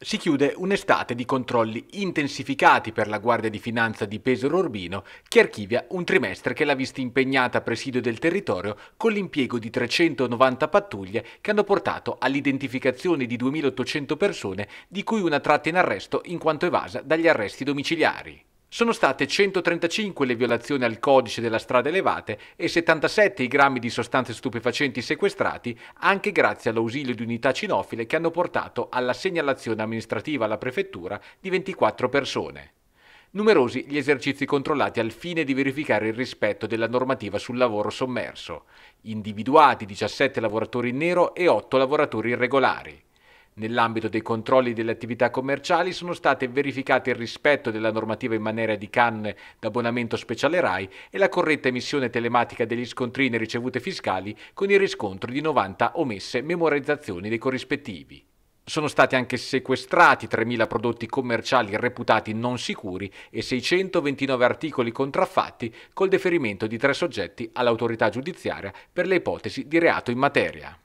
Si chiude un'estate di controlli intensificati per la Guardia di Finanza di Pesaro Urbino, che archivia un trimestre che l'ha vista impegnata a presidio del territorio con l'impiego di 390 pattuglie che hanno portato all'identificazione di 2.800 persone, di cui una tratta in arresto in quanto evasa dagli arresti domiciliari. Sono state 135 le violazioni al codice della strada elevate e 77 i grammi di sostanze stupefacenti sequestrati, anche grazie all'ausilio di unità cinofile che hanno portato alla segnalazione amministrativa alla prefettura di 24 persone. Numerosi gli esercizi controllati al fine di verificare il rispetto della normativa sul lavoro sommerso, individuati 17 lavoratori in nero e 8 lavoratori irregolari. Nell'ambito dei controlli delle attività commerciali sono state verificate il rispetto della normativa in maniera di canne d'abbonamento speciale RAI e la corretta emissione telematica degli scontrini ricevute fiscali con il riscontro di 90 omesse memorizzazioni dei corrispettivi. Sono stati anche sequestrati 3.000 prodotti commerciali reputati non sicuri e 629 articoli contraffatti col deferimento di tre soggetti all'autorità giudiziaria per le ipotesi di reato in materia.